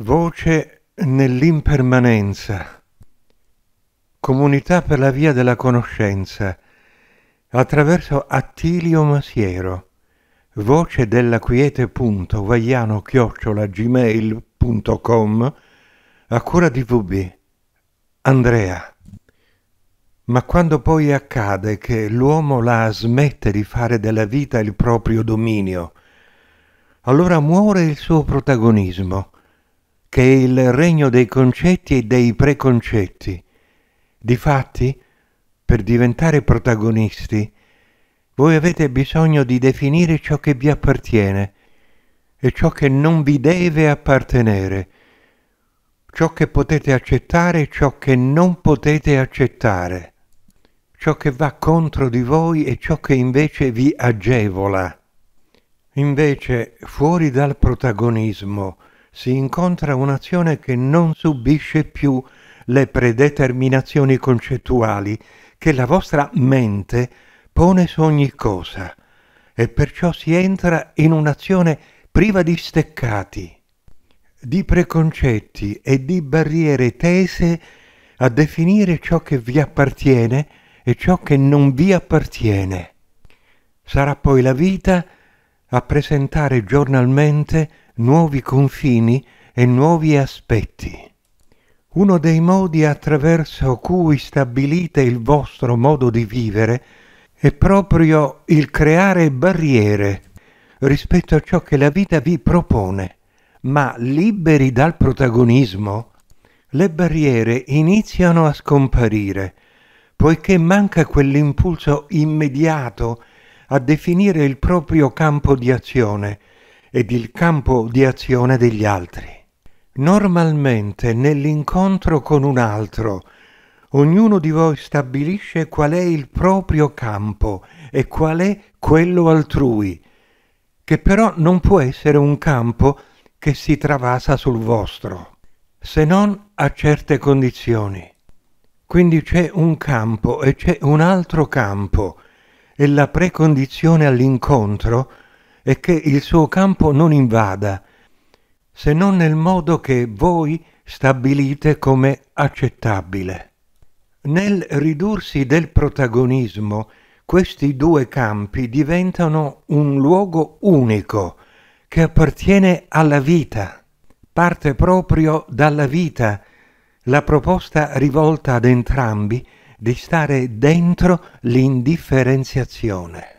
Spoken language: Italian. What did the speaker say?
Voce nell'impermanenza. Comunità per la via della conoscenza. Attraverso Attilio Masiero. Voce della quiete.vaiano chiocciola gmail.com a cura di VB. Andrea. Ma quando poi accade che l'uomo la smette di fare della vita il proprio dominio, allora muore il suo protagonismo che è il regno dei concetti e dei preconcetti. Difatti, per diventare protagonisti, voi avete bisogno di definire ciò che vi appartiene e ciò che non vi deve appartenere, ciò che potete accettare e ciò che non potete accettare, ciò che va contro di voi e ciò che invece vi agevola. Invece, fuori dal protagonismo, si incontra un'azione che non subisce più le predeterminazioni concettuali che la vostra mente pone su ogni cosa e perciò si entra in un'azione priva di steccati, di preconcetti e di barriere tese a definire ciò che vi appartiene e ciò che non vi appartiene. Sarà poi la vita a presentare giornalmente nuovi confini e nuovi aspetti. Uno dei modi attraverso cui stabilite il vostro modo di vivere è proprio il creare barriere rispetto a ciò che la vita vi propone, ma liberi dal protagonismo, le barriere iniziano a scomparire, poiché manca quell'impulso immediato a definire il proprio campo di azione, ed il campo di azione degli altri. Normalmente nell'incontro con un altro, ognuno di voi stabilisce qual è il proprio campo e qual è quello altrui, che però non può essere un campo che si travasa sul vostro, se non a certe condizioni. Quindi c'è un campo e c'è un altro campo, e la precondizione all'incontro e che il suo campo non invada, se non nel modo che voi stabilite come accettabile. Nel ridursi del protagonismo, questi due campi diventano un luogo unico che appartiene alla vita, parte proprio dalla vita, la proposta rivolta ad entrambi di stare dentro l'indifferenziazione.